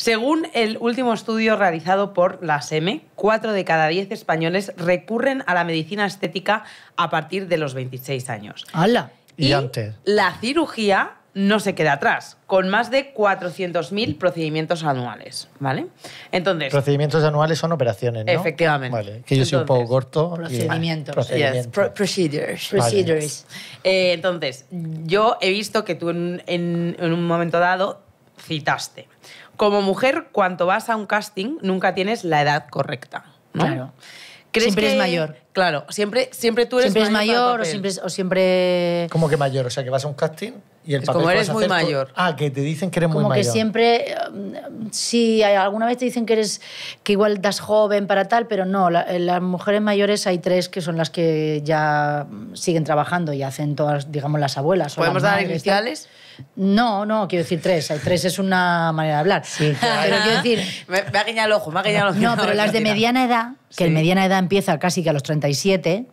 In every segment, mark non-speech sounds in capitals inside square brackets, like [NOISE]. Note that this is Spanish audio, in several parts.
Según el último estudio realizado por la SEME, 4 e, de cada 10 españoles recurren a la medicina estética a partir de los 26 años. ¡Hala! Y, antes. La cirugía no se queda atrás, con más de 400.000 procedimientos anuales, ¿vale? Entonces... Procedimientos anuales son operaciones, ¿no? Efectivamente. que yo soy un poco corto. Procedimientos. procedures. Procedures. Eh, entonces, yo he visto que tú en un momento dado citaste. Como mujer, cuando vas a un casting, nunca tienes la edad correcta. ¿no? siempre es mayor. Claro, siempre, siempre tú eres mayor. Siempre es mayor o siempre, como que mayor? O sea, que vas a un casting y el papel... Es como eres muy mayor. Ah, que te dicen que eres muy mayor. Como que siempre... Um, sí, alguna vez te dicen que eres... Que igual das joven para tal, pero no. Eh, las mujeres mayores hay tres que son las que ya mm, siguen trabajando y hacen todas, digamos, las abuelas. ¿Podemos o dar iniciales? No, no, quiero decir tres. tres es una manera de hablar. Sí, [LAUGHS] claro. Pero quiero decir... Me, ha guiñado el ojo, me ha guiñado el ojo. No, pero las de [LAUGHS] mediana edad, que el en mediana edad empieza casi que a los 37,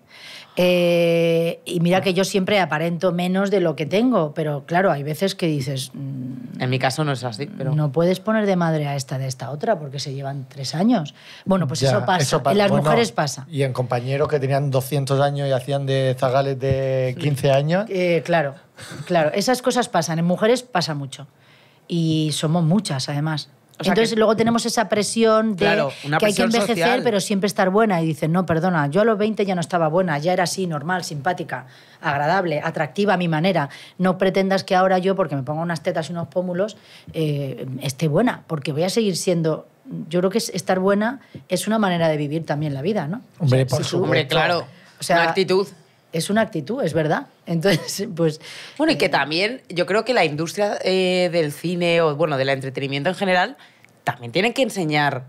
eh, y mira que yo siempre aparento menos de lo que tengo, pero claro, hay veces que dices... Mm, en mi caso no es así, pero... No puedes poner de madre a esta de esta otra porque se llevan tres años. Bueno, pues eso, pasa. las mujeres pasa. Y en compañeros que tenían 200 años y hacían de zagales de 15 años. Eh, claro, claro. Esas cosas pasan. En mujeres pasa mucho. Y somos muchas, además. Entonces luego tenemos esa presión de que hay que envejecer, pero siempre estar buena. Y dicen, no, perdona, yo a los 20 ya no estaba buena, ya era así, normal, simpática, agradable, atractiva a mi manera. No pretendas que ahora yo, porque me ponga unas tetas y unos pómulos, eh, esté buena, porque voy a seguir siendo... Yo creo que estar buena es una manera de vivir también la vida, ¿no? Hombre, por claro. O sea, una actitud. Es una actitud, es verdad. Entonces, [LAUGHS] pues... Bueno, y que eh, también yo creo que la industria eh, del cine o, bueno, del entretenimiento en general, también tienen que enseñar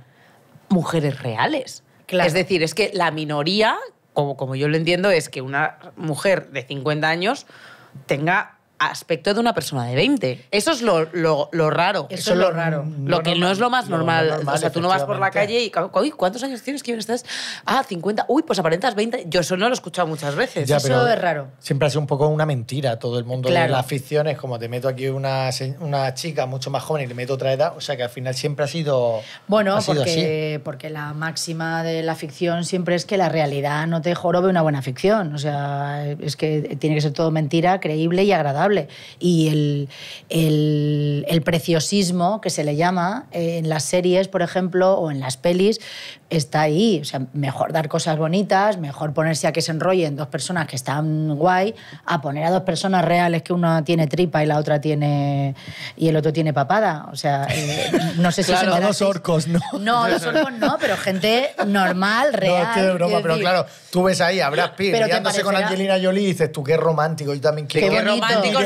mujeres reales. Es decir, es que la minoría, como, como yo lo entiendo, es que una mujer de 50 años tenga aspecto de una persona de 20. Eso es lo, raro. Eso, es lo, raro. Lo, que no es lo más normal. o sea, tú no vas por la calle y, uy, ¿cuántos años tienes? ver estás? Ah, 50. Uy, pues aparentas 20. Yo eso no lo he escuchado muchas veces. eso es raro. Siempre ha sido un poco una mentira todo el mundo de las ficciones, como te meto aquí una, una chica mucho más joven y le meto otra edad, o sea que al final siempre ha sido Bueno, porque, porque la máxima de la ficción siempre es que la realidad no te jorobe una buena ficción, o sea, es que tiene que ser todo mentira, creíble y agradable. Y el, preciosismo, que se le llama, en las series, por ejemplo, o en las pelis, está ahí. O sea, mejor dar cosas bonitas, mejor ponerse a que se enrollen dos personas que están guay, a poner a dos personas reales que una tiene tripa y la otra tiene. y el otro tiene papada. O sea, eh, [LAUGHS] no sé si claro, dos orcos, ¿no? No, los [LAUGHS] orcos no, pero gente normal, [LAUGHS] real. No, de broma, pero claro, tú ves ahí a Brad Pitt con Angelina Jolie y dices, tú qué romántico, yo también quiero. qué romántico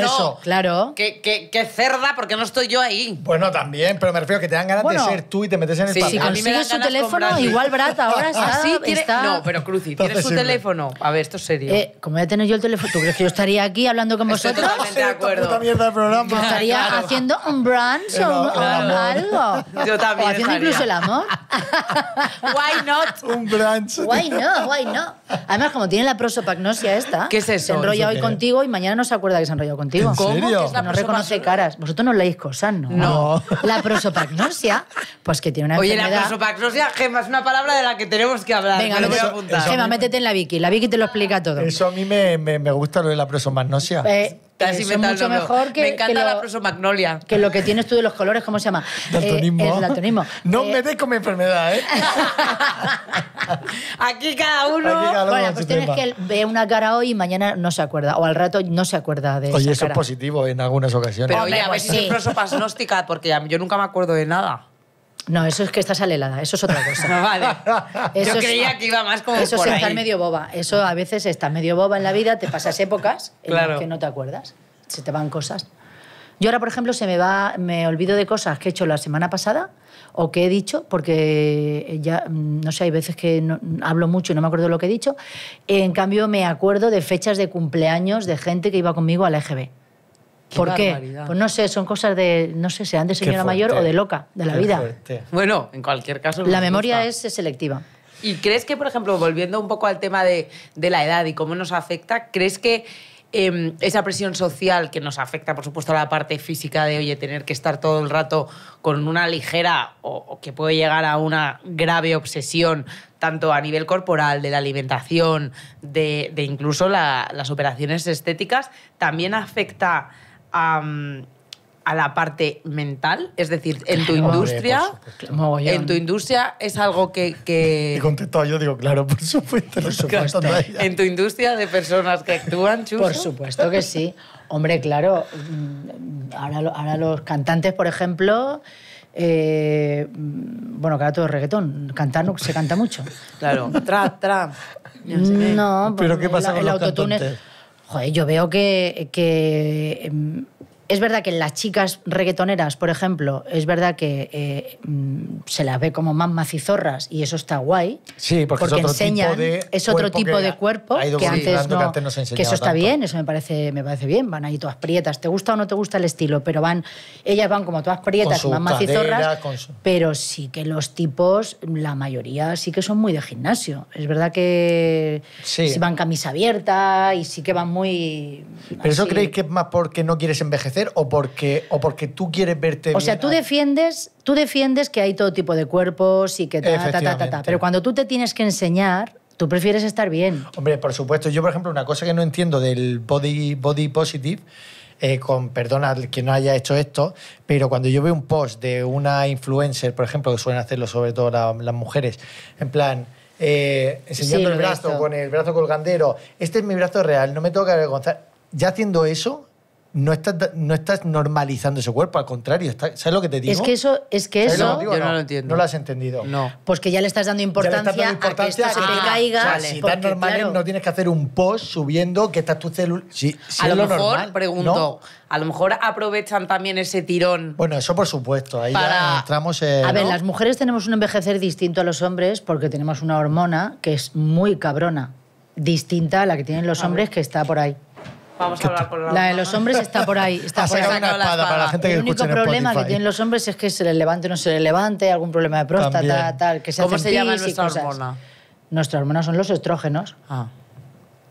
Claro. ¿Qué, que, que cerda porque no estoy yo ahí. Bueno, también, pero me refiero a que te dan ganas de ser tú y te metes en el Sí, Si consigues su teléfono, igual Brad [LAUGHS] ahora ah, está... No, pero Cruci, ¿tienes su teléfono? A ver, esto es serio. Eh, como voy a tener yo el teléfono? ¿Tú crees que yo estaría aquí hablando con vosotros? totalmente de [LAUGHS] acuerdo. estaría haciendo un brunch o, algo. Yo también O haciendo incluso el amor. [LAUGHS] Why not? Un brunch. Why not, why no. Además, como tiene la prosopagnosia esta, ¿Qué es eso? se enrolla hoy contigo y mañana no se acuerda que se ha enrollado contigo. ¿En ¿Cómo? serio? no reconoce caras. Vosotros no leéis cosas, ¿no? No. [LAUGHS] La prosopagnosia, pues que tiene una Oye, la prosopagnosia, Gemma, es una palabra de la que tenemos que hablar. Venga, me voy a apuntar. Gemma, métete en la Vicky. La Vicky te lo explica todo. Eso a mí me, gusta lo de la prosopagnosia. Eh, Casi me mucho mejor que. encanta que lo, la prosomagnolia. Que lo que tienes tú de los colores, ¿cómo se llama? Daltonismo. Eh, el daltonismo. No eh, me des con mi enfermedad, ¿eh? [LAUGHS] Aquí cada uno. bueno, la cuestión es que ve una cara hoy y mañana no se acuerda. O al rato no se acuerda de Oye, eso es positivo en algunas ocasiones. Pero oye, a ver pues si es prosopagnóstica porque yo nunca me acuerdo de nada. No, eso es que estás alelada, eso es otra cosa. No, [LAUGHS] ah, vale. [LAUGHS] Eso Yo creía que iba más como Eso es estar medio boba. Eso a veces estás medio boba en la vida, te pasas épocas en las que no te acuerdas, se te van cosas. Yo ahora, por ejemplo, se me va, me olvido de cosas que he hecho la semana pasada o que he dicho, porque ya, mm, no sé, hay veces que hablo mucho y no me acuerdo de lo que he dicho. En cambio, me acuerdo de fechas de cumpleaños de gente que iba conmigo al EGB. ¿Por qué? Pues no sé, son cosas de, no sé, sean de señora mayor o de loca, de la vida. Bueno, en cualquier caso... La memoria es selectiva. ¿Y crees que, por ejemplo, volviendo un poco al tema de, de la edad y cómo nos afecta, crees que em, esa presión social que nos afecta, por supuesto, a la parte física de, oye, tener que estar todo el rato con una ligera o, que puede llegar a una grave obsesión, tanto a nivel corporal, de la alimentación, de, incluso las operaciones estéticas, también afecta a la parte mental, es decir, en tu industria, en tu industria es algo que, Y contestado yo, digo, claro, por supuesto. En tu industria de personas que actúan, Chuso? Por supuesto que sí. Hombre, claro, mm, ahora, los cantantes, por ejemplo, eh, bueno, claro, todo es reggaetón, cantar no se canta mucho. Claro, tra, tra. No, pero ¿qué pasa el los joder, yo veo que, que em, es verdad que las chicas reggaetoneras, por ejemplo, es verdad que eh, mm, se las ve como más macizorras y eso está guay. Sí, porque, es otro tipo de cuerpo que, antes no, que, eso está bien, eso me parece, me parece bien. Van ahí todas prietas, te gusta o no te gusta el estilo, pero van, ellas van como todas prietas, más macizorras, pero sí que los tipos, la mayoría sí que son muy de gimnasio. Es verdad que si van camisa abierta y sí que van muy. Pero eso creéis que es más porque no quieres envejecer o porque, o porque tú quieres verte. O sea, tú defiendes, tú defiendes que hay todo tipo de cuerpos y que Pero cuando tú te tienes que enseñar, tú prefieres estar bien. Hombre, por supuesto. Yo, por ejemplo, una cosa que no entiendo del body, body positive. Eh, con perdona que no haya hecho esto, pero cuando yo veo un post de una influencer, por ejemplo, que suelen hacerlo sobre todo las mujeres, en plan, eh, enseñando el brazo, con el brazo colgandero, este es mi brazo real, no me tengo que avergonzar. Ya haciendo eso, no estás, no estás normalizando ese cuerpo, al contrario, ¿sabes lo que te digo? Es que eso, es que eso yo no, lo entiendo. No lo has entendido. No. Pues que ya le estás dando importancia, a que se te si estás normal, no tienes que hacer un post subiendo que estás tu célula... a lo, mejor, pregunto, a lo mejor aprovechan también ese tirón. Bueno, eso por supuesto, ahí ya entramos A ver, las mujeres tenemos un envejecer distinto a los hombres porque tenemos una hormona que es muy cabrona, distinta a la que tienen los hombres que está por ahí. Vamos a hablar con la. La de los hombres está por ahí. Está ah, por ahí. Una espada Para la gente que el único problema que tienen los hombres es que se les levante o no se les levante, algún problema de próstata, tal, que se ¿Cómo se llama nuestra hormona? Nuestra hormona son los estrógenos. Ah.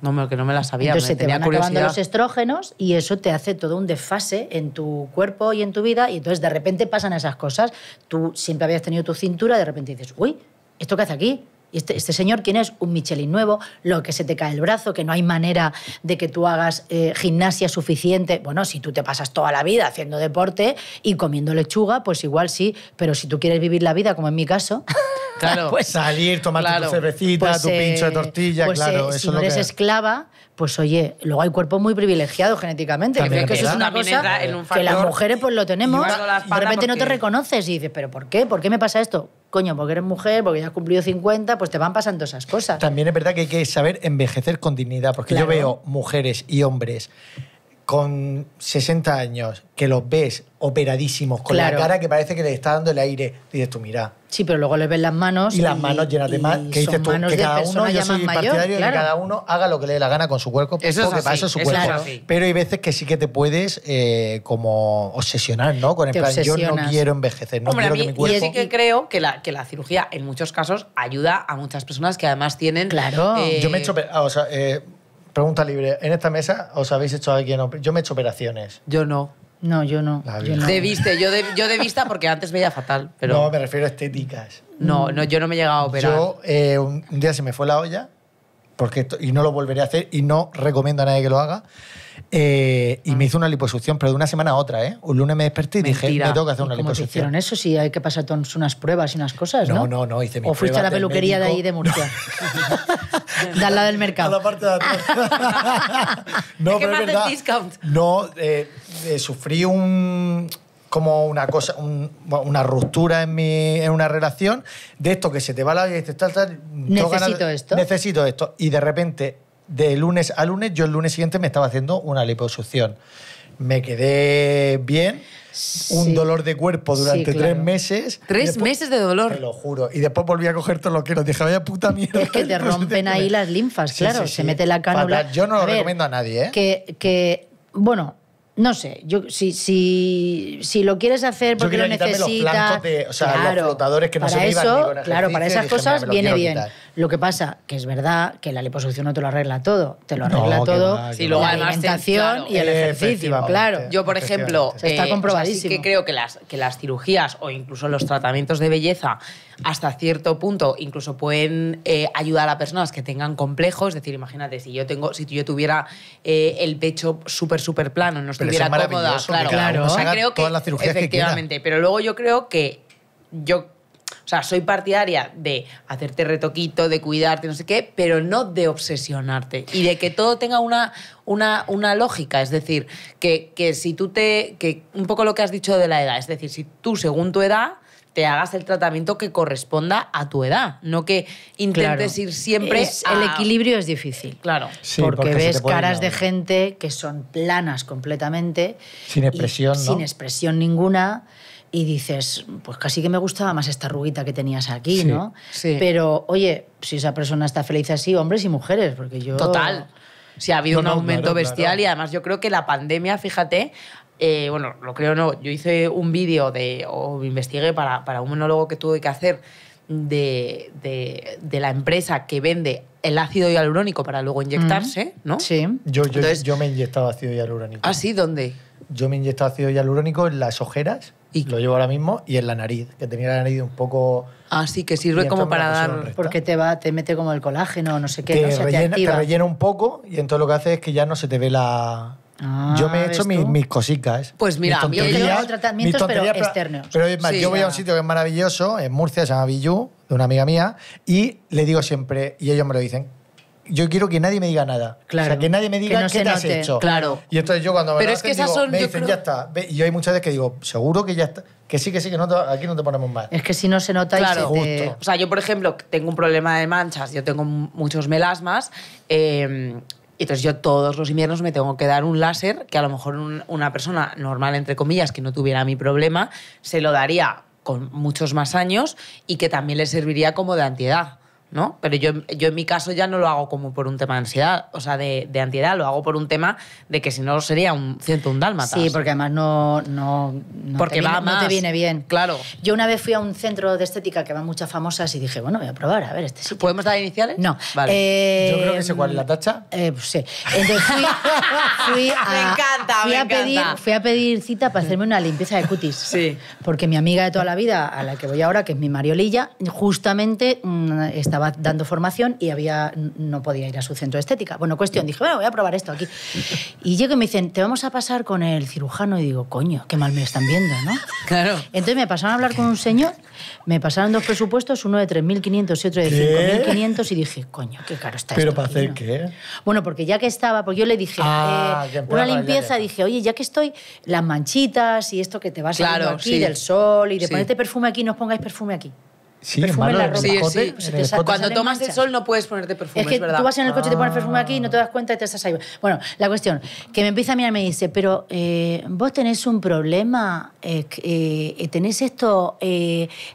No, que no me la sabía. Entonces se te van acabando los estrógenos y eso te hace todo un desfase en tu cuerpo y en tu vida y entonces de repente pasan esas cosas. Tú siempre habías tenido tu cintura, de repente dices, uy, ¿esto qué hace aquí? ¿Y este, este, señor quién es? Un Michelin nuevo, lo que se te cae el brazo, que no hay manera de que tú hagas eh, gimnasia suficiente. Bueno, si tú te pasas toda la vida haciendo deporte y comiendo lechuga, pues igual sí, pero si tú quieres vivir la vida, como en mi caso, [LAUGHS] Claro. Pues, Salir, tomar tu cervecita, pues, tu pincho de eh, tortilla, pues, claro. Eh, si eres esclava, pues oye, luego hay cuerpos muy privilegiados genéticamente. que, cosa que las mujeres pues lo tenemos y, de repente no te reconoces y dices, ¿pero por qué? ¿Por qué me pasa esto? Coño, porque eres mujer, porque ya has cumplido 50, pues te van pasando esas cosas. También es verdad que hay que saber envejecer con dignidad, porque yo veo mujeres y hombres con 60 años que los ves operadísimos, con la cara que parece que le está dando el aire, dices tú, mira. Sí, pero luego le ves las manos. Y las manos llenas de más. Que tú, que cada uno, yo soy partidario cada uno haga lo que le dé la gana con su cuerpo, porque eso es su cuerpo. Pero hay veces que sí que te puedes eh, como obsesionar, ¿no? Con el plan, yo no quiero envejecer, no quiero que mi cuerpo... Y sí que creo que la, cirugía, en muchos casos, ayuda a muchas personas que además tienen... Claro. Eh, yo me he hecho... Ah, o sea, eh, Pregunta libre. ¿En esta mesa os habéis hecho alguien? Yo me he hecho operaciones. Yo no. No, yo no. De vista, yo de, vista porque antes veía fatal. No, me refiero a estéticas. No, no, yo no me he llegado a operar. Yo eh, un día se me fue la olla porque y no lo volveré a hacer y no recomiendo a nadie que lo haga. Eh, y me hizo una liposucción, pero de una semana a otra, ¿eh? Un lunes me desperté y dije, me tengo que hacer una ¿Cómo liposucción. Te hicieron eso? Si hay que pasar unas pruebas y unas cosas, ¿no? No, no, hice mi O fuiste a la peluquería de ahí de Murcia. No. [LAUGHS] [LAUGHS] de al lado del mercado. A la parte de atrás. [LAUGHS] no, pero verdad. Discount? No, eh, eh, sufrí un como una cosa, una ruptura en, mi, en una relación, de esto que se te va la vida y necesito esto. Necesito esto. Y de repente, de lunes a lunes, yo el lunes siguiente me estaba haciendo una liposucción. Me quedé bien, un dolor de cuerpo durante tres meses. Tres meses de dolor. Te lo juro. Y después volví a coger todo lo que nos dije, vaya puta mierda. Es que te [LAUGHS] rompen ahí las linfas, claro. se mete la cánula. Yo no lo recomiendo a nadie. ¿eh? Que, que, bueno, no sé, yo si, si, si lo quieres hacer porque yo lo necesitas. Los de, o sea, claro, los flotadores que no para se eso, iban, Claro, para esas cosas viene bien. Quitar. Lo que pasa que es verdad que la liposucción no te lo arregla todo, te lo arregla todo va, la alimentación y el ejercicio, claro. Yo, por ejemplo, está eh, comprobadísimo. que creo que las, que las cirugías o incluso los tratamientos de belleza hasta cierto punto incluso pueden eh, ayudar a personas que tengan complejos, es decir, imagínate si yo tengo si yo tuviera eh, el pecho súper súper plano, no estuviera cómoda, claro, claro. O sea, creo que efectivamente, pero luego yo creo que yo o sea, soy partidaria de hacerte retoquito, de cuidarte, no sé qué, pero no de obsesionarte y de que todo tenga una, una, una lógica. Es decir, que, si tú te... Que un poco lo que has dicho de la edad, es decir, si tú según tu edad te hagas el tratamiento que corresponda a tu edad, no que intentes ir siempre. El equilibrio es difícil, claro, porque, ves caras de gente que son planas completamente, sin expresión, sin expresión ninguna y dices, pues casi que me gustaba más esta ruguita que tenías aquí, ¿no? Sí. Pero, oye, si esa persona está feliz así, hombres y mujeres, porque yo... Total. Si ha habido un aumento bestial y además yo creo que la pandemia, fíjate, eh, bueno, lo creo no, yo hice un vídeo de, o investigué para, para, un monólogo que tuve que hacer de, la empresa que vende el ácido hialurónico para luego inyectarse, ¿no? Sí. Yo, yo me he inyectado ácido hialurónico. ¿Ah, sí? ¿Dónde? Yo me he inyectado ácido hialurónico en las ojeras lo llevo ahora mismo y en la nariz, que tenía la nariz un poco... Así que sirve como para dar... Porque te va, te mete como el colágeno, no sé qué, te, no sé, rellena, te, rellena un poco y entonces lo que hace es que ya no se te ve la... Ah, yo me he hecho mis, cositas. ¿eh? Pues mira, yo hago tratamientos, pero externos. Pero es más, yo voy a un sitio que es maravilloso, en Murcia, se llama Billú, de una amiga mía, y le digo siempre, y ellos me lo dicen, yo quiero que nadie me diga nada. Claro. O sea, que nadie me diga no qué te has hecho. Claro. Y entonces yo cuando me Pero es que me dicen, ya está. Y hay muchas veces que digo, seguro que ya está. Que sí, que sí, que aquí no te ponemos mal. Es que si no se nota O sea, yo, por ejemplo, tengo un problema de manchas. Yo tengo muchos melasmas. Em, entonces yo todos los inviernos me tengo que dar un láser que a lo mejor una persona normal, entre comillas, que no tuviera mi problema, se lo daría con muchos más años y que también le serviría como de antiedad. ¿no? Pero yo, yo en mi caso ya no lo hago como por un tema de ansiedad, o sea, de, de ansiedad, lo hago por un tema de que si no sería un ciento un dálmata. Sí, porque además no, no, porque te, viene, viene bien. Claro. Yo una vez fui a un centro de estética que van muchas famosas y dije, bueno, voy a probar, a ver este sitio. ¿Podemos dar iniciales? No. Vale. Eh, yo creo que sé cuál es la mm, tacha. Eh, pues sí. Entonces fui, [LAUGHS] me encanta, me encanta. Pedir, fui a pedir cita para hacerme una limpieza de cutis. [LAUGHS] Sí. Porque mi amiga de toda la vida, a la que voy ahora, que es mi Mariolilla, justamente mm, estaba dando formación y había, no podía ir a su centro de estética. Bueno, cuestión, dije, bueno, voy a probar esto aquí. [LAUGHS] Y llego y me dicen, te vamos a pasar con el cirujano. Y digo, coño, qué mal me están viendo, ¿no? [LAUGHS] Claro. Entonces me pasaron a hablar con un señor, me pasaron dos presupuestos, uno de 3.500 y otro de 5.500, y dije, coño, qué caro está ¿Pero para hacer qué? Bueno, porque ya que estaba, porque yo le dije, ah, eh, una limpieza, dije, oye, ya que estoy, las manchitas y esto que te va claro, aquí del sol y de ponerte perfume aquí, no os pongáis perfume aquí. Sí, Sí, sí. Cuando tomas el sol no puedes ponerte perfume, es que verdad. tú vas en el coche y te pones perfume aquí y no te das cuenta y te estás ahí. Bueno, la cuestión, que me empieza a mirar y me dice, pero eh, vos tenés un problema, eh, eh, tenés esto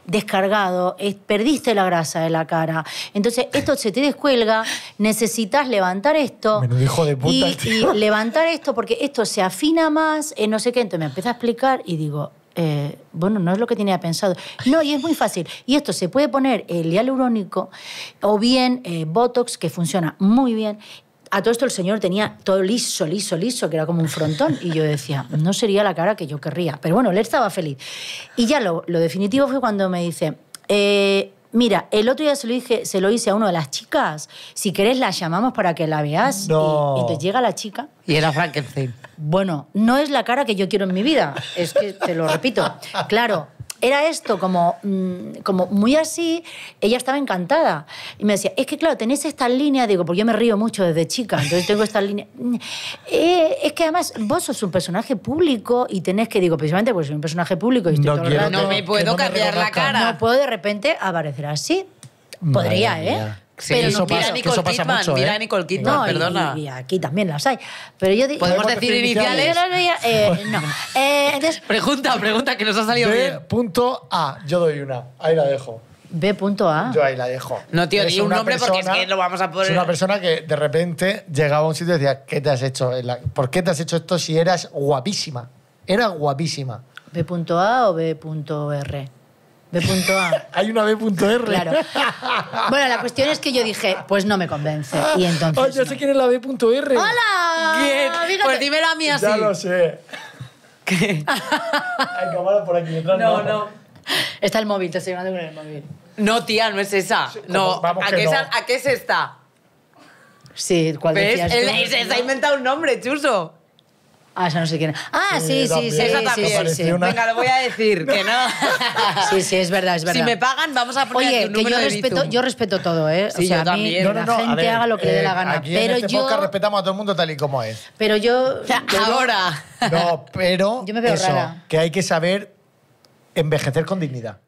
descargado, perdiste la grasa de la cara, entonces esto se te descuelga, necesitas levantar esto. Menudo de puta, y, y levantar esto porque esto se afina más, no sé qué. Entonces me empieza a explicar y digo, eh, bueno, no es lo que tenía pensado. No, y es muy fácil. Y esto se puede poner el hialurónico o bien eh, Botox, que funciona muy bien. A todo esto el señor tenía todo liso, liso, liso, que era como un frontón. Y yo decía, no sería la cara que yo querría. Pero bueno, él estaba feliz. Y ya lo, definitivo fue cuando me dice, eh, Mira, el otro día se lo dije, se lo hice a una de las chicas. Si querés la llamamos para que la veas. Y, y, te llega la chica. Y era Frankenstein. Bueno, no es la cara que yo quiero en mi vida. Es que te lo repito. Claro, era esto como, mm, como muy así, ella estaba encantada. Y me decía, es que claro, tenéis esta línea, digo, porque yo me río mucho desde chica, entonces tengo esta línea. [LAUGHS] Eh, es que además vos sos un personaje público y tenés que, digo, precisamente porque soy un personaje público y no No me puedo cambiar la cara. No puedo de repente aparecer así. Podría, ¿eh? Sí, pero eso, pasa, Kidman, mucho, Mira a ¿eh? Nicole Kidman, no, perdona. Y, aquí también las hay. Pero yo ¿Podemos decir iniciales? Eh, [LAUGHS] no. Eh, entonces, pregunta, pregunta, que nos ha salido bien. Punto Yo doy una. Ahí la dejo. B.A. Yo ahí la dejo. No, tío, di un nombre porque es que lo vamos a poner. Es una persona que de repente llegaba a un sitio y decía, ¿qué te has hecho? ¿Por qué te has hecho esto si eras guapísima? Era guapísima. ¿B.A o B.R? ¿B.A? [LAUGHS] Hay una B.R. Claro. Bueno, la cuestión es que yo dije, pues no me convence. Y entonces. Oh, yo sé quién es la B.R. ¡Hola! Pues dímelo a mí así. Ya lo sé. ¿Qué? Hay [LAUGHS] cámara por aquí detrás. No, no. Está el móvil, te estoy llamando con el móvil. No, tía, no es esa. no. ¿A, ¿A qué es esta? Sí, ¿cuál Decías, se ha inventado un nombre, chuso. Ah, esa no sé quién. Ah, sí, sí, sí. sí, Venga, lo voy a decir, que no. [LAUGHS] Sí, sí, es verdad, es verdad. Si me pagan, vamos a poner Oye, que yo respeto, yo respeto todo, ¿eh? o sea, yo a mí la gente haga lo que le dé la eh, gana. Aquí pero, este yo, respetamos a todo el mundo tal y como es. pero yo. [LAUGHS] Ahora. No, pero Yo me eso, que hay que saber envejecer con dignidad.